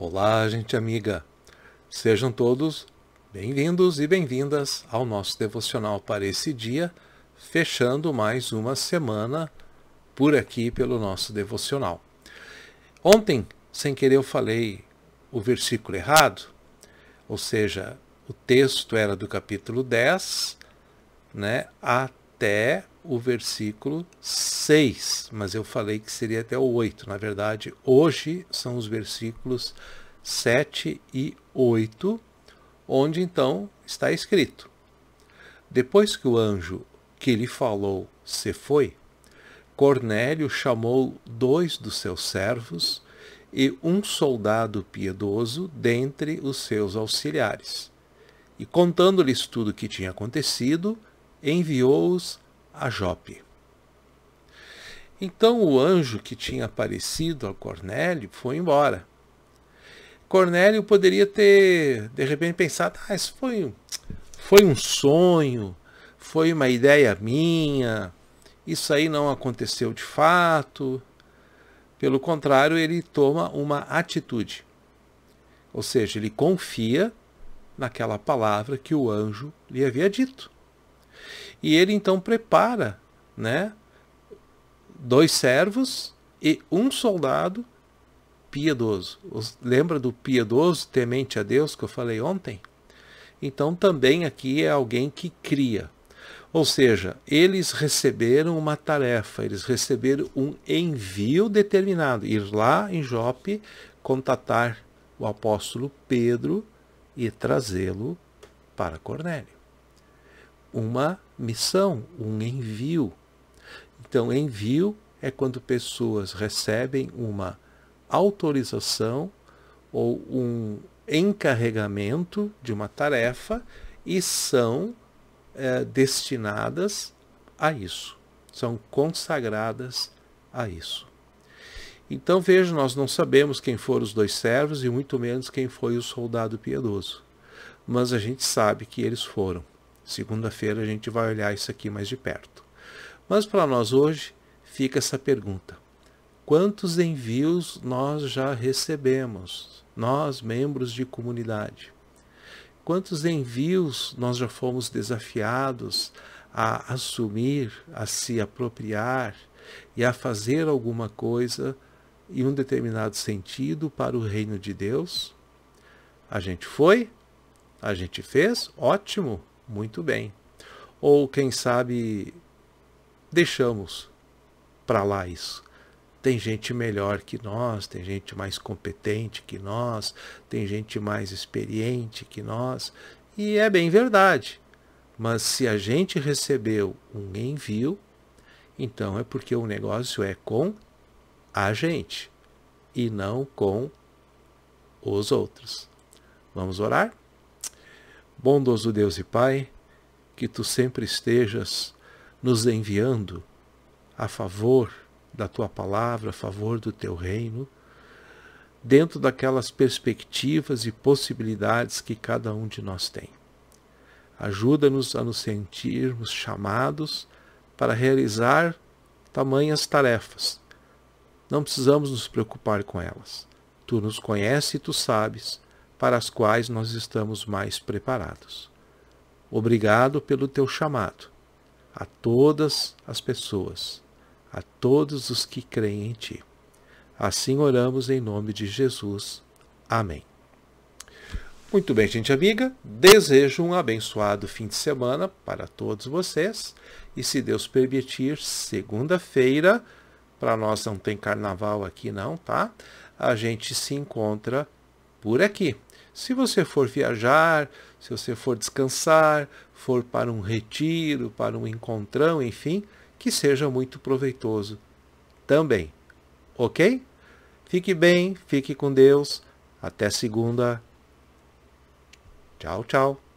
Olá, gente amiga. Sejam todos bem-vindos e bem-vindas ao nosso devocional para esse dia, fechando mais uma semana por aqui pelo nosso devocional. Ontem, sem querer, eu falei o versículo errado, ou seja, o texto era do capítulo 10, né, até o versículo 6, mas eu falei que seria até o 8. Na verdade, hoje são os versículos 7 e 8, onde então está escrito: Depois que o anjo que lhe falou se foi, Cornélio chamou dois dos seus servos e um soldado piedoso dentre os seus auxiliares. E contando-lhes tudo o que tinha acontecido, enviou-os a Jope. Então o anjo que tinha aparecido a Cornélio foi embora. Cornélio poderia ter, de repente, pensado: ah, isso foi, foi um sonho, foi uma ideia minha, isso aí não aconteceu de fato. Pelo contrário, ele toma uma atitude. Ou seja, ele confia naquela palavra que o anjo lhe havia dito. E ele então prepara, né, dois servos e um soldado piedoso. lembra do piedoso, temente a Deus que eu falei ontem? Então também aqui é alguém que cria. Ou seja, eles receberam uma tarefa, eles receberam um envio determinado, ir lá em Jope contatar o apóstolo Pedro e trazê-lo para Cornélio. Uma missão, um envio. Então, envio é quando pessoas recebem uma autorização ou um encarregamento de uma tarefa e são é, destinadas a isso, são consagradas a isso. Então veja, nós não sabemos quem foram os dois servos e muito menos quem foi o soldado piedoso, mas a gente sabe que eles foram. Segunda-feira a gente vai olhar isso aqui mais de perto. Mas para nós hoje fica essa pergunta: quantos envios nós já recebemos, nós membros de comunidade? Quantos envios nós já fomos desafiados a assumir, a se apropriar e a fazer alguma coisa em um determinado sentido para o reino de Deus? A gente foi, a gente fez, ótimo, muito bem. Ou quem sabe deixamos para lá isso. Tem gente melhor que nós, tem gente mais competente que nós, tem gente mais experiente que nós, e é bem verdade. Mas se a gente recebeu um envio, então é porque o negócio é com a gente e não com os outros. Vamos orar? Bondoso Deus e Pai, que tu sempre estejas nos enviando a favor da tua palavra, a favor do teu reino, dentro daquelas perspectivas e possibilidades que cada um de nós tem. Ajuda-nos a nos sentirmos chamados para realizar tamanhas tarefas. Não precisamos nos preocupar com elas. Tu nos conheces e tu sabes para as quais nós estamos mais preparados. Obrigado pelo teu chamado a todas as pessoas, a todos os que creem em ti. Assim oramos em nome de Jesus. Amém. Muito bem, gente amiga, desejo um abençoado fim de semana para todos vocês e, se Deus permitir, segunda-feira, para nós não tem carnaval aqui não, tá? A gente se encontra por aqui. Se você for viajar, se você for descansar, for para um retiro, para um encontrão, enfim, que seja muito proveitoso também. Ok? Fique bem, fique com Deus. Até segunda. Tchau, tchau.